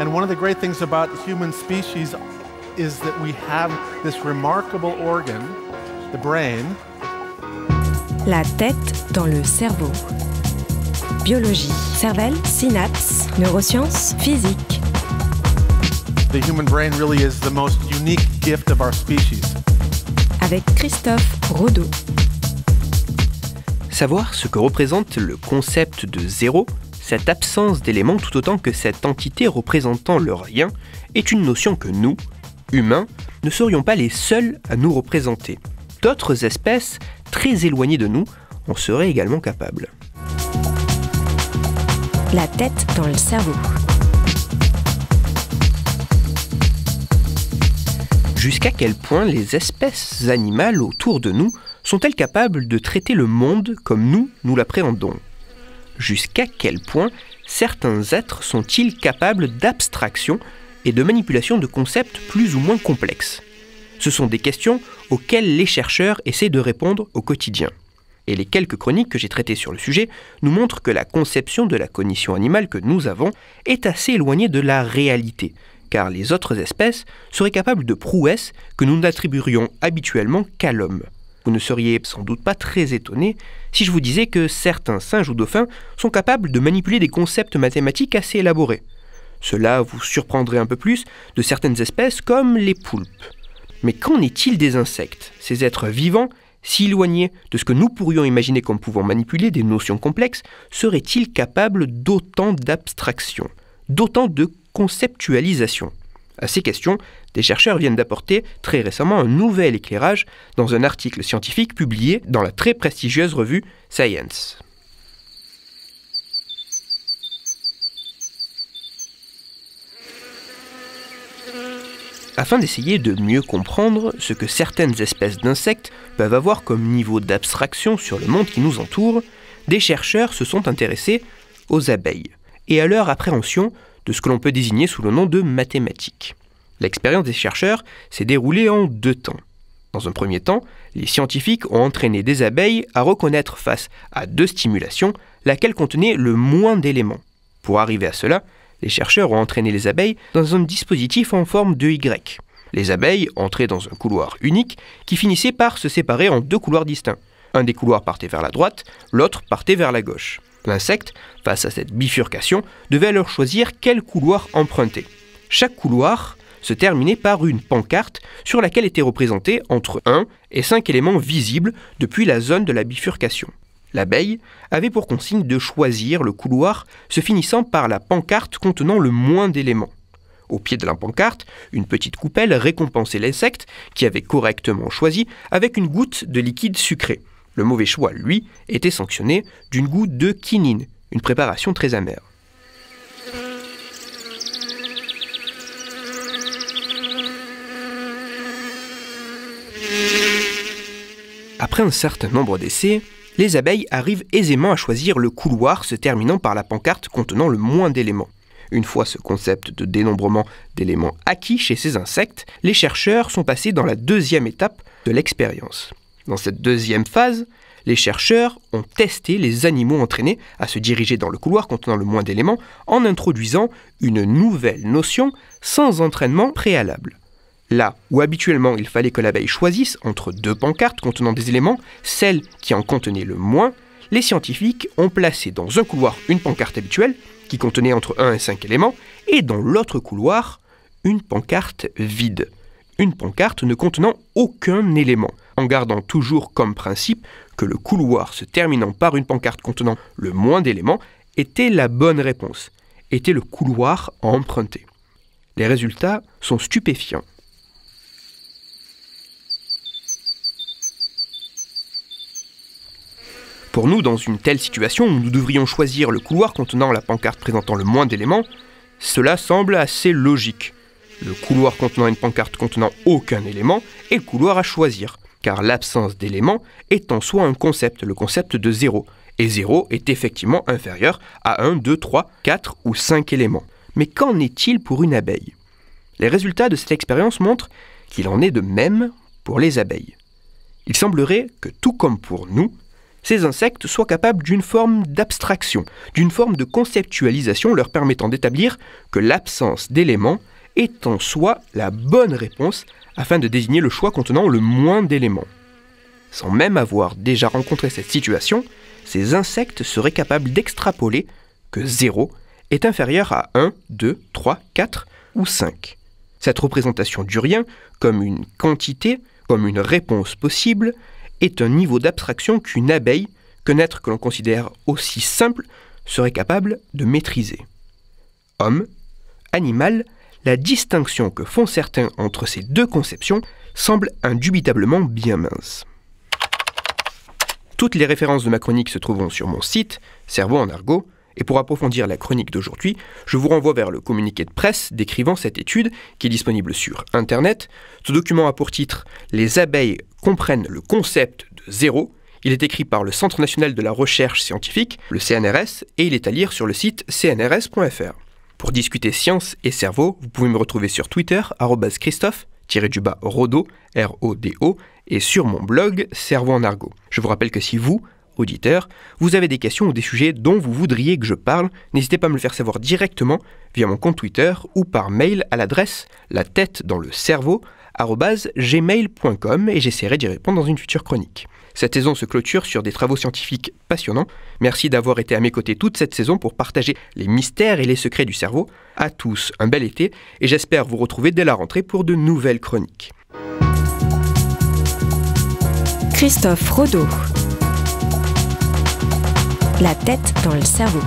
And one of the great things about the human species is that we have this remarkable organ, the brain. La tête dans le cerveau. Biologie, cervelle, synapses, neurosciences, physique. The human brain really is the most unique gift of our species. Avec Christophe Rodeau. Savoir ce que représente le concept de zéro cette absence d'éléments, tout autant que cette entité représentant le rien, est une notion que nous, humains, ne serions pas les seuls à nous représenter. D'autres espèces, très éloignées de nous, en seraient également capables. La tête dans le cerveau. Jusqu'à quel point les espèces animales autour de nous sont-elles capables de traiter le monde comme nous nous l'appréhendons jusqu'à quel point certains êtres sont-ils capables d'abstraction et de manipulation de concepts plus ou moins complexes Ce sont des questions auxquelles les chercheurs essaient de répondre au quotidien. Et les quelques chroniques que j'ai traitées sur le sujet nous montrent que la conception de la cognition animale que nous avons est assez éloignée de la réalité, car les autres espèces seraient capables de prouesses que nous n'attribuerions habituellement qu'à l'homme. Vous ne seriez sans doute pas très étonné si je vous disais que certains singes ou dauphins sont capables de manipuler des concepts mathématiques assez élaborés. Cela vous surprendrait un peu plus de certaines espèces comme les poulpes. Mais qu'en est-il des insectes, ces êtres vivants, si éloignés de ce que nous pourrions imaginer comme pouvant manipuler des notions complexes, seraient-ils capables d'autant d'abstraction, d'autant de conceptualisation à ces questions, des chercheurs viennent d'apporter très récemment un nouvel éclairage dans un article scientifique publié dans la très prestigieuse revue Science. Afin d'essayer de mieux comprendre ce que certaines espèces d'insectes peuvent avoir comme niveau d'abstraction sur le monde qui nous entoure, des chercheurs se sont intéressés aux abeilles et à leur appréhension de ce que l'on peut désigner sous le nom de mathématiques. L'expérience des chercheurs s'est déroulée en deux temps. Dans un premier temps, les scientifiques ont entraîné des abeilles à reconnaître face à deux stimulations laquelle contenait le moins d'éléments. Pour arriver à cela, les chercheurs ont entraîné les abeilles dans un dispositif en forme de Y. Les abeilles entraient dans un couloir unique qui finissait par se séparer en deux couloirs distincts. Un des couloirs partait vers la droite, l'autre partait vers la gauche. L'insecte, face à cette bifurcation, devait alors choisir quel couloir emprunter. Chaque couloir se terminait par une pancarte sur laquelle étaient représentés entre 1 et 5 éléments visibles depuis la zone de la bifurcation. L'abeille avait pour consigne de choisir le couloir se finissant par la pancarte contenant le moins d'éléments. Au pied de la pancarte, une petite coupelle récompensait l'insecte qui avait correctement choisi avec une goutte de liquide sucré. Le mauvais choix, lui, était sanctionné d'une goutte de quinine, une préparation très amère. Après un certain nombre d'essais, les abeilles arrivent aisément à choisir le couloir se terminant par la pancarte contenant le moins d'éléments. Une fois ce concept de dénombrement d'éléments acquis chez ces insectes, les chercheurs sont passés dans la deuxième étape de l'expérience. Dans cette deuxième phase, les chercheurs ont testé les animaux entraînés à se diriger dans le couloir contenant le moins d'éléments en introduisant une nouvelle notion sans entraînement préalable. Là où habituellement il fallait que l'abeille choisisse entre deux pancartes contenant des éléments, celle qui en contenait le moins, les scientifiques ont placé dans un couloir une pancarte habituelle qui contenait entre 1 et 5 éléments et dans l'autre couloir une pancarte vide, une pancarte ne contenant aucun élément en gardant toujours comme principe que le couloir se terminant par une pancarte contenant le moins d'éléments était la bonne réponse, était le couloir à emprunter. Les résultats sont stupéfiants. Pour nous, dans une telle situation où nous devrions choisir le couloir contenant la pancarte présentant le moins d'éléments, cela semble assez logique. Le couloir contenant une pancarte contenant aucun élément est le couloir à choisir car l'absence d'éléments est en soi un concept, le concept de zéro. Et zéro est effectivement inférieur à 1, 2, 3, 4 ou 5 éléments. Mais qu'en est-il pour une abeille Les résultats de cette expérience montrent qu'il en est de même pour les abeilles. Il semblerait que, tout comme pour nous, ces insectes soient capables d'une forme d'abstraction, d'une forme de conceptualisation leur permettant d'établir que l'absence d'éléments est en soi la bonne réponse afin de désigner le choix contenant le moins d'éléments. Sans même avoir déjà rencontré cette situation, ces insectes seraient capables d'extrapoler que 0 est inférieur à 1, 2, 3, 4 ou 5. Cette représentation du rien, comme une quantité, comme une réponse possible, est un niveau d'abstraction qu'une abeille, qu'un être que l'on considère aussi simple, serait capable de maîtriser. Homme, animal, la distinction que font certains entre ces deux conceptions semble indubitablement bien mince. Toutes les références de ma chronique se trouveront sur mon site, Cerveau en argot, et pour approfondir la chronique d'aujourd'hui, je vous renvoie vers le communiqué de presse décrivant cette étude, qui est disponible sur Internet. Ce document a pour titre Les abeilles comprennent le concept de zéro. Il est écrit par le Centre national de la recherche scientifique, le CNRS, et il est à lire sur le site cnrs.fr. Pour discuter science et cerveau, vous pouvez me retrouver sur Twitter, Christophe, du bas Rodo, R-O-D-O, et sur mon blog Cerveau en argot. Je vous rappelle que si vous, auditeur, vous avez des questions ou des sujets dont vous voudriez que je parle, n'hésitez pas à me le faire savoir directement via mon compte Twitter ou par mail à l'adresse la tête dans le cerveau gmail.com et j'essaierai d'y répondre dans une future chronique. Cette saison se clôture sur des travaux scientifiques passionnants. Merci d'avoir été à mes côtés toute cette saison pour partager les mystères et les secrets du cerveau. À tous, un bel été et j'espère vous retrouver dès la rentrée pour de nouvelles chroniques. Christophe Rodeau La tête dans le cerveau.